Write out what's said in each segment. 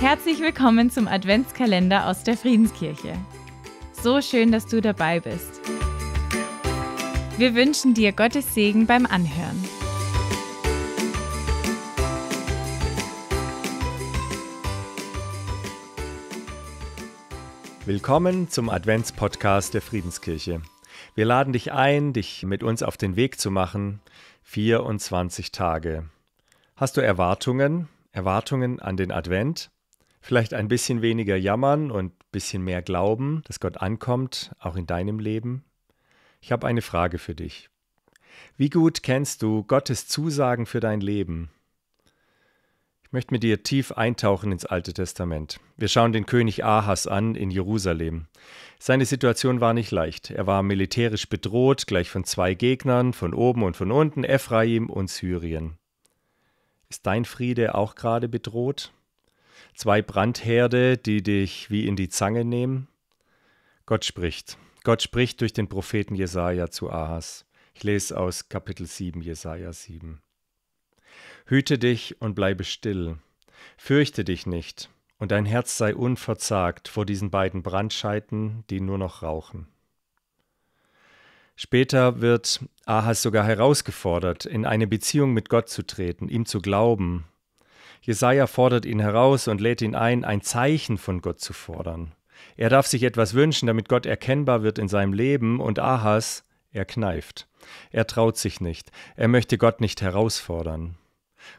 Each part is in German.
Herzlich willkommen zum Adventskalender aus der Friedenskirche. So schön, dass du dabei bist. Wir wünschen dir Gottes Segen beim Anhören. Willkommen zum Adventspodcast der Friedenskirche. Wir laden dich ein, dich mit uns auf den Weg zu machen. 24 Tage. Hast du Erwartungen? Erwartungen an den Advent? vielleicht ein bisschen weniger jammern und ein bisschen mehr glauben, dass Gott ankommt, auch in deinem Leben? Ich habe eine Frage für dich. Wie gut kennst du Gottes Zusagen für dein Leben? Ich möchte mit dir tief eintauchen ins Alte Testament. Wir schauen den König Ahas an in Jerusalem. Seine Situation war nicht leicht. Er war militärisch bedroht, gleich von zwei Gegnern, von oben und von unten, Ephraim und Syrien. Ist dein Friede auch gerade bedroht? zwei Brandherde, die dich wie in die Zange nehmen? Gott spricht. Gott spricht durch den Propheten Jesaja zu Ahas. Ich lese aus Kapitel 7, Jesaja 7. Hüte dich und bleibe still. Fürchte dich nicht, und dein Herz sei unverzagt vor diesen beiden Brandscheiten, die nur noch rauchen. Später wird Ahas sogar herausgefordert, in eine Beziehung mit Gott zu treten, ihm zu glauben Jesaja fordert ihn heraus und lädt ihn ein, ein Zeichen von Gott zu fordern. Er darf sich etwas wünschen, damit Gott erkennbar wird in seinem Leben und Ahas, er kneift. Er traut sich nicht. Er möchte Gott nicht herausfordern.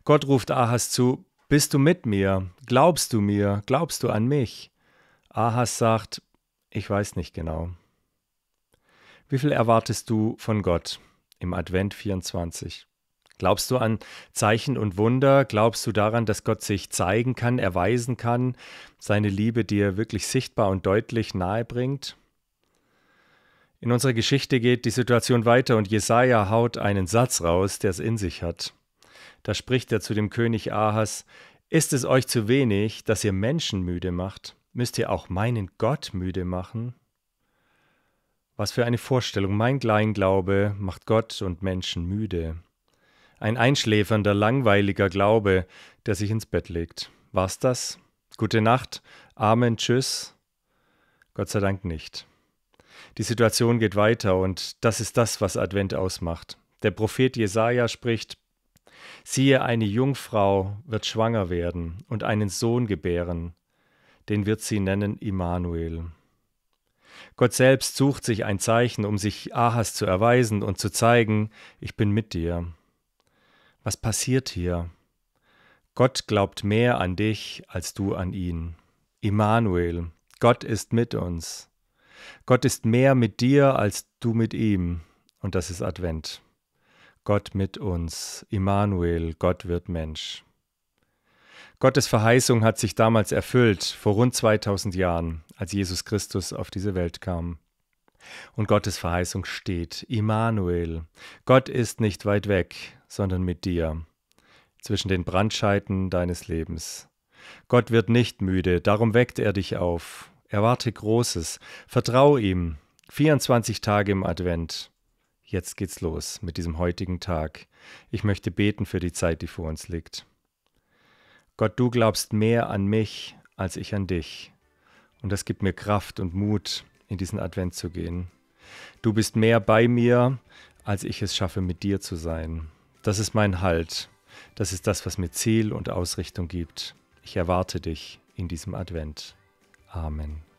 Gott ruft Ahas zu: Bist du mit mir? Glaubst du mir? Glaubst du an mich? Ahas sagt: Ich weiß nicht genau. Wie viel erwartest du von Gott im Advent 24? Glaubst du an Zeichen und Wunder? Glaubst du daran, dass Gott sich zeigen kann, erweisen kann, seine Liebe dir wirklich sichtbar und deutlich nahe bringt? In unserer Geschichte geht die Situation weiter und Jesaja haut einen Satz raus, der es in sich hat. Da spricht er zu dem König Ahas: Ist es euch zu wenig, dass ihr Menschen müde macht? Müsst ihr auch meinen Gott müde machen? Was für eine Vorstellung, mein Kleinglaube macht Gott und Menschen müde. Ein einschläfernder, langweiliger Glaube, der sich ins Bett legt. War's das? Gute Nacht, Amen, Tschüss. Gott sei Dank nicht. Die Situation geht weiter und das ist das, was Advent ausmacht. Der Prophet Jesaja spricht: Siehe, eine Jungfrau wird schwanger werden und einen Sohn gebären, den wird sie nennen Immanuel. Gott selbst sucht sich ein Zeichen, um sich Ahas zu erweisen und zu zeigen: Ich bin mit dir. Was passiert hier? Gott glaubt mehr an dich als du an ihn. Immanuel, Gott ist mit uns. Gott ist mehr mit dir als du mit ihm. Und das ist Advent. Gott mit uns. Immanuel, Gott wird Mensch. Gottes Verheißung hat sich damals erfüllt, vor rund 2000 Jahren, als Jesus Christus auf diese Welt kam. Und Gottes Verheißung steht, Immanuel, Gott ist nicht weit weg, sondern mit dir, zwischen den Brandscheiten deines Lebens. Gott wird nicht müde, darum weckt er dich auf. Erwarte Großes, vertraue ihm. 24 Tage im Advent. Jetzt geht's los mit diesem heutigen Tag. Ich möchte beten für die Zeit, die vor uns liegt. Gott, du glaubst mehr an mich, als ich an dich. Und das gibt mir Kraft und Mut, in diesen Advent zu gehen. Du bist mehr bei mir, als ich es schaffe, mit dir zu sein. Das ist mein Halt. Das ist das, was mir Ziel und Ausrichtung gibt. Ich erwarte dich in diesem Advent. Amen.